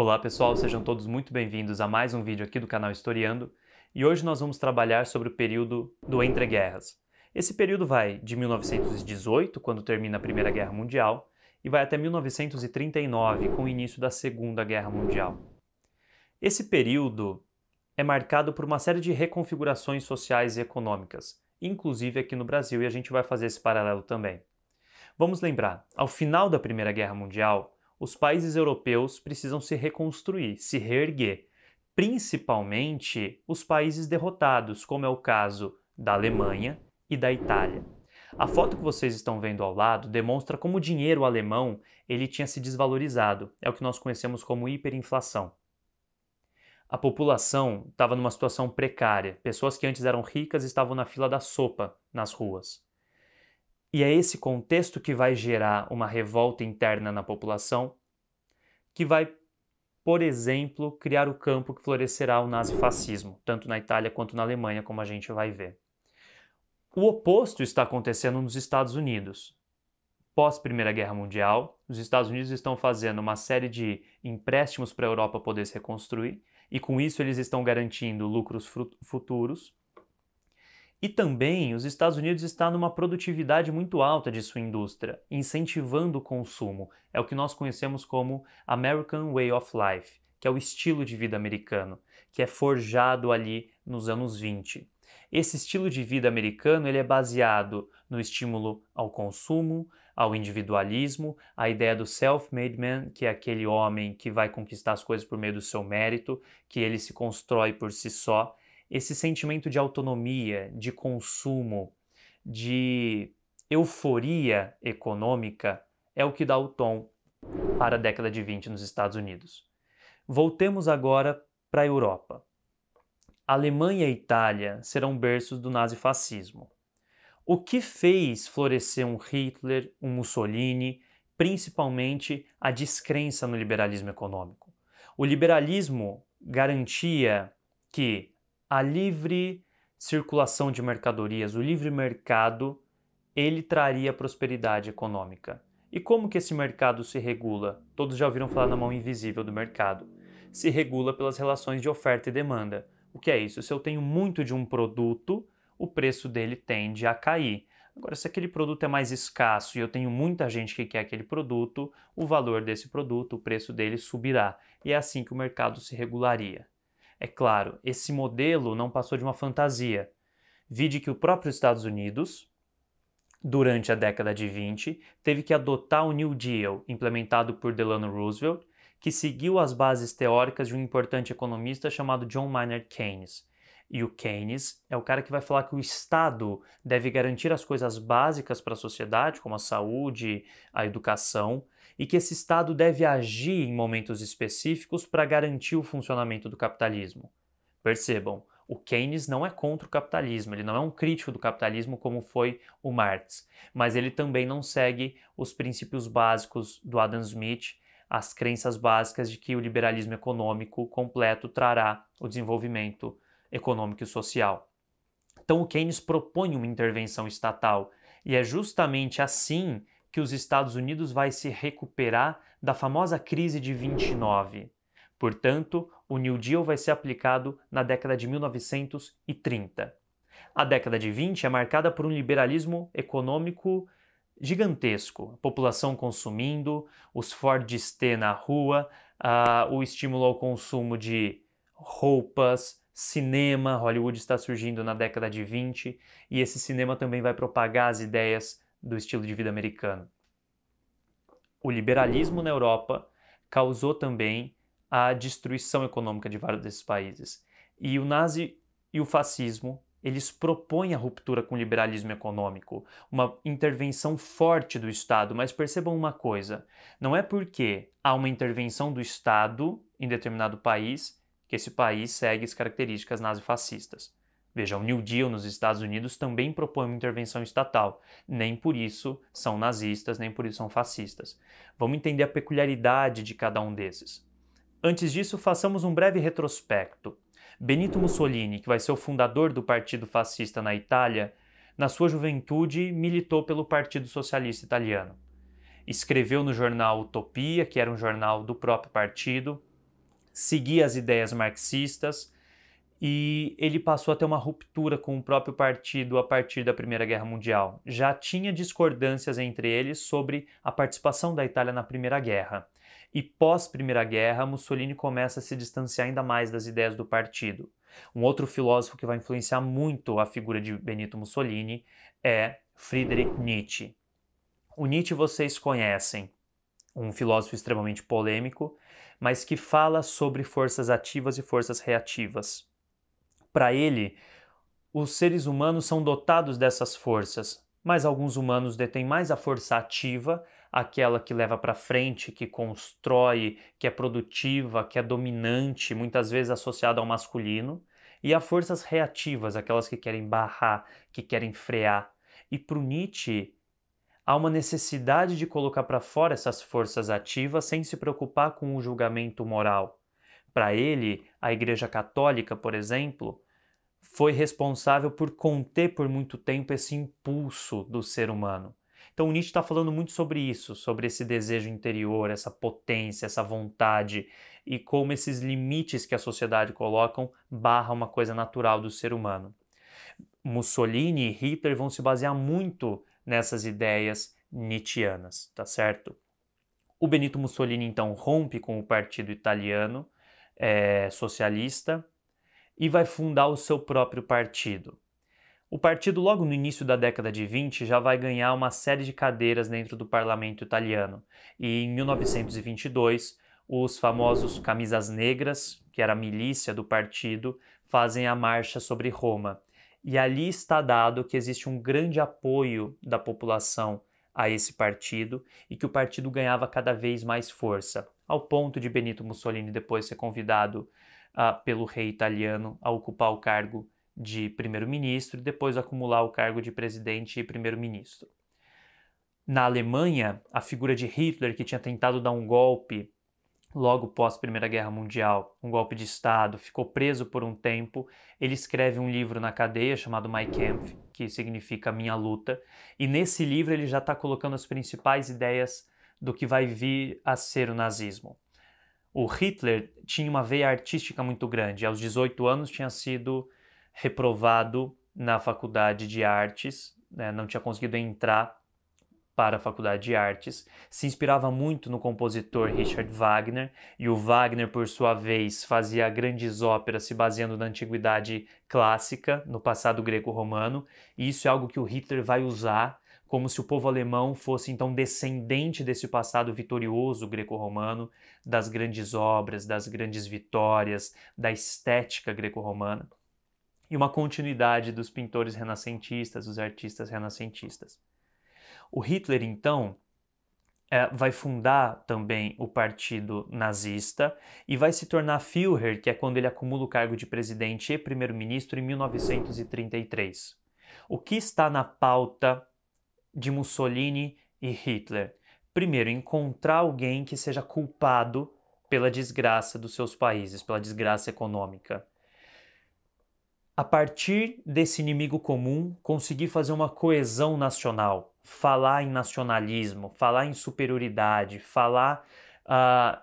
Olá pessoal, sejam todos muito bem-vindos a mais um vídeo aqui do canal Historiando e hoje nós vamos trabalhar sobre o período do Entre Guerras. Esse período vai de 1918, quando termina a Primeira Guerra Mundial, e vai até 1939, com o início da Segunda Guerra Mundial. Esse período é marcado por uma série de reconfigurações sociais e econômicas, inclusive aqui no Brasil, e a gente vai fazer esse paralelo também. Vamos lembrar, ao final da Primeira Guerra Mundial, os países europeus precisam se reconstruir, se reerguer, principalmente os países derrotados, como é o caso da Alemanha e da Itália. A foto que vocês estão vendo ao lado demonstra como o dinheiro alemão ele tinha se desvalorizado, é o que nós conhecemos como hiperinflação. A população estava numa situação precária, pessoas que antes eram ricas estavam na fila da sopa nas ruas. E é esse contexto que vai gerar uma revolta interna na população, que vai, por exemplo, criar o campo que florescerá o nazifascismo, tanto na Itália quanto na Alemanha, como a gente vai ver. O oposto está acontecendo nos Estados Unidos. Pós Primeira Guerra Mundial, os Estados Unidos estão fazendo uma série de empréstimos para a Europa poder se reconstruir, e com isso eles estão garantindo lucros futuros e também os Estados Unidos está numa produtividade muito alta de sua indústria, incentivando o consumo. É o que nós conhecemos como American Way of Life, que é o estilo de vida americano, que é forjado ali nos anos 20. Esse estilo de vida americano ele é baseado no estímulo ao consumo, ao individualismo, a ideia do self-made man, que é aquele homem que vai conquistar as coisas por meio do seu mérito, que ele se constrói por si só esse sentimento de autonomia, de consumo, de euforia econômica é o que dá o tom para a década de 20 nos Estados Unidos. Voltemos agora para a Europa. Alemanha e Itália serão berços do nazifascismo. O que fez florescer um Hitler, um Mussolini, principalmente a descrença no liberalismo econômico? O liberalismo garantia que a livre circulação de mercadorias, o livre mercado, ele traria prosperidade econômica. E como que esse mercado se regula? Todos já ouviram falar na mão invisível do mercado. Se regula pelas relações de oferta e demanda. O que é isso? Se eu tenho muito de um produto, o preço dele tende a cair. Agora, se aquele produto é mais escasso e eu tenho muita gente que quer aquele produto, o valor desse produto, o preço dele subirá. E é assim que o mercado se regularia. É claro, esse modelo não passou de uma fantasia. Vide que o próprio Estados Unidos, durante a década de 20, teve que adotar o New Deal, implementado por Delano Roosevelt, que seguiu as bases teóricas de um importante economista chamado John Maynard Keynes. E o Keynes é o cara que vai falar que o Estado deve garantir as coisas básicas para a sociedade, como a saúde, a educação, e que esse Estado deve agir em momentos específicos para garantir o funcionamento do capitalismo. Percebam, o Keynes não é contra o capitalismo, ele não é um crítico do capitalismo como foi o Marx, mas ele também não segue os princípios básicos do Adam Smith, as crenças básicas de que o liberalismo econômico completo trará o desenvolvimento econômico e social. Então o Keynes propõe uma intervenção estatal e é justamente assim que os Estados Unidos vai se recuperar da famosa crise de 29. Portanto, o New Deal vai ser aplicado na década de 1930. A década de 20 é marcada por um liberalismo econômico gigantesco. A população consumindo, os Fords T na rua, uh, o estímulo ao consumo de roupas, cinema. Hollywood está surgindo na década de 20 e esse cinema também vai propagar as ideias do estilo de vida americano. O liberalismo na Europa causou também a destruição econômica de vários desses países. E o nazi e o fascismo, eles propõem a ruptura com o liberalismo econômico, uma intervenção forte do Estado, mas percebam uma coisa, não é porque há uma intervenção do Estado em determinado país que esse país segue as características nazifascistas. Veja, o New Deal nos Estados Unidos também propõe uma intervenção estatal. Nem por isso são nazistas, nem por isso são fascistas. Vamos entender a peculiaridade de cada um desses. Antes disso, façamos um breve retrospecto. Benito Mussolini, que vai ser o fundador do Partido Fascista na Itália, na sua juventude militou pelo Partido Socialista Italiano. Escreveu no jornal Utopia, que era um jornal do próprio partido, seguia as ideias marxistas, e ele passou a ter uma ruptura com o próprio partido a partir da Primeira Guerra Mundial. Já tinha discordâncias entre eles sobre a participação da Itália na Primeira Guerra. E pós Primeira Guerra, Mussolini começa a se distanciar ainda mais das ideias do partido. Um outro filósofo que vai influenciar muito a figura de Benito Mussolini é Friedrich Nietzsche. O Nietzsche vocês conhecem, um filósofo extremamente polêmico, mas que fala sobre forças ativas e forças reativas. Para ele, os seres humanos são dotados dessas forças, mas alguns humanos detêm mais a força ativa, aquela que leva para frente, que constrói, que é produtiva, que é dominante, muitas vezes associada ao masculino, e a forças reativas, aquelas que querem barrar, que querem frear. E para Nietzsche, há uma necessidade de colocar para fora essas forças ativas sem se preocupar com o julgamento moral. Para ele, a Igreja Católica, por exemplo, foi responsável por conter por muito tempo esse impulso do ser humano. Então Nietzsche está falando muito sobre isso, sobre esse desejo interior, essa potência, essa vontade e como esses limites que a sociedade colocam barra uma coisa natural do ser humano. Mussolini e Hitler vão se basear muito nessas ideias nietzschianas, tá certo? O Benito Mussolini então rompe com o partido italiano é, socialista e vai fundar o seu próprio partido. O partido, logo no início da década de 20, já vai ganhar uma série de cadeiras dentro do parlamento italiano. E em 1922, os famosos Camisas Negras, que era a milícia do partido, fazem a marcha sobre Roma. E ali está dado que existe um grande apoio da população a esse partido e que o partido ganhava cada vez mais força, ao ponto de Benito Mussolini depois ser convidado uh, pelo rei italiano a ocupar o cargo de primeiro-ministro e depois acumular o cargo de presidente e primeiro-ministro. Na Alemanha, a figura de Hitler, que tinha tentado dar um golpe logo pós Primeira Guerra Mundial, um golpe de Estado, ficou preso por um tempo. Ele escreve um livro na cadeia chamado Mein Kampf, que significa Minha Luta, e nesse livro ele já está colocando as principais ideias do que vai vir a ser o nazismo. O Hitler tinha uma veia artística muito grande. Aos 18 anos tinha sido reprovado na faculdade de artes, né? não tinha conseguido entrar para a faculdade de artes. Se inspirava muito no compositor Richard Wagner, e o Wagner, por sua vez, fazia grandes óperas se baseando na antiguidade clássica, no passado greco-romano, e isso é algo que o Hitler vai usar como se o povo alemão fosse então descendente desse passado vitorioso greco-romano, das grandes obras, das grandes vitórias, da estética greco-romana, e uma continuidade dos pintores renascentistas, dos artistas renascentistas. O Hitler, então, é, vai fundar também o partido nazista e vai se tornar Führer, que é quando ele acumula o cargo de presidente e primeiro-ministro em 1933. O que está na pauta de Mussolini e Hitler. Primeiro, encontrar alguém que seja culpado pela desgraça dos seus países, pela desgraça econômica. A partir desse inimigo comum, conseguir fazer uma coesão nacional, falar em nacionalismo, falar em superioridade, falar uh,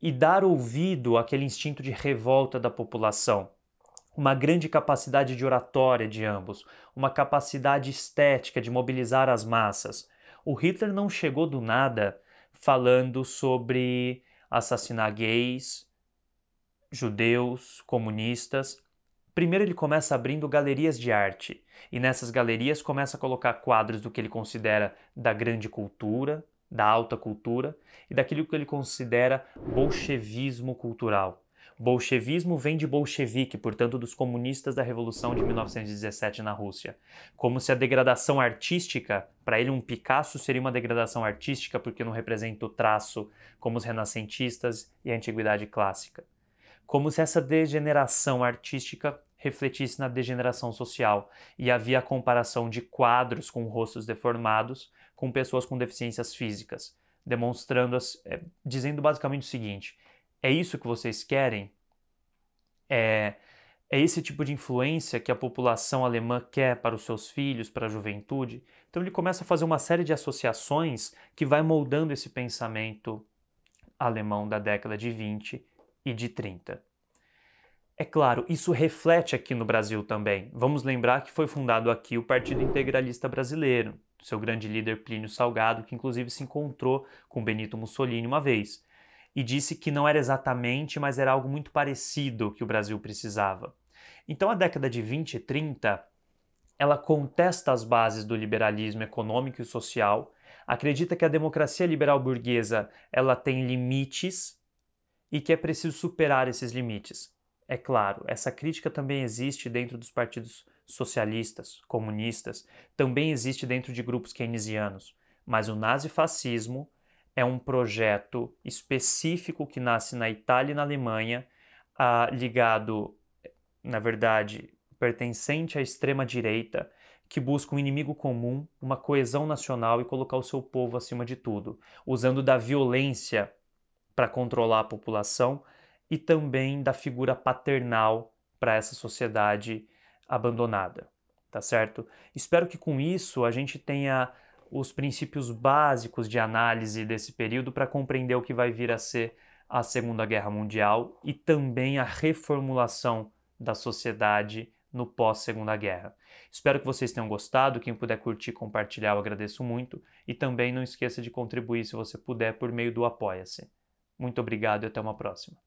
e dar ouvido àquele instinto de revolta da população uma grande capacidade de oratória de ambos, uma capacidade estética de mobilizar as massas. O Hitler não chegou do nada falando sobre assassinar gays, judeus, comunistas. Primeiro ele começa abrindo galerias de arte e nessas galerias começa a colocar quadros do que ele considera da grande cultura, da alta cultura e daquilo que ele considera bolchevismo cultural. Bolchevismo vem de bolchevique, portanto, dos comunistas da Revolução de 1917 na Rússia. Como se a degradação artística, para ele um Picasso seria uma degradação artística porque não representa o traço, como os renascentistas e a antiguidade clássica. Como se essa degeneração artística refletisse na degeneração social, e havia a comparação de quadros com rostos deformados com pessoas com deficiências físicas, demonstrando, é, dizendo basicamente o seguinte: é isso que vocês querem? É, é esse tipo de influência que a população alemã quer para os seus filhos, para a juventude? Então ele começa a fazer uma série de associações que vai moldando esse pensamento alemão da década de 20 e de 30. É claro, isso reflete aqui no Brasil também. Vamos lembrar que foi fundado aqui o Partido Integralista Brasileiro, seu grande líder Plínio Salgado, que inclusive se encontrou com Benito Mussolini uma vez e disse que não era exatamente, mas era algo muito parecido que o Brasil precisava. Então, a década de 20 e 30, ela contesta as bases do liberalismo econômico e social, acredita que a democracia liberal burguesa ela tem limites e que é preciso superar esses limites. É claro, essa crítica também existe dentro dos partidos socialistas, comunistas, também existe dentro de grupos keynesianos, mas o nazifascismo é um projeto específico que nasce na Itália e na Alemanha, ah, ligado, na verdade, pertencente à extrema-direita, que busca um inimigo comum, uma coesão nacional e colocar o seu povo acima de tudo, usando da violência para controlar a população e também da figura paternal para essa sociedade abandonada, tá certo? Espero que com isso a gente tenha os princípios básicos de análise desse período para compreender o que vai vir a ser a Segunda Guerra Mundial e também a reformulação da sociedade no pós-Segunda Guerra. Espero que vocês tenham gostado. Quem puder curtir, compartilhar, eu agradeço muito. E também não esqueça de contribuir, se você puder, por meio do Apoia-se. Muito obrigado e até uma próxima.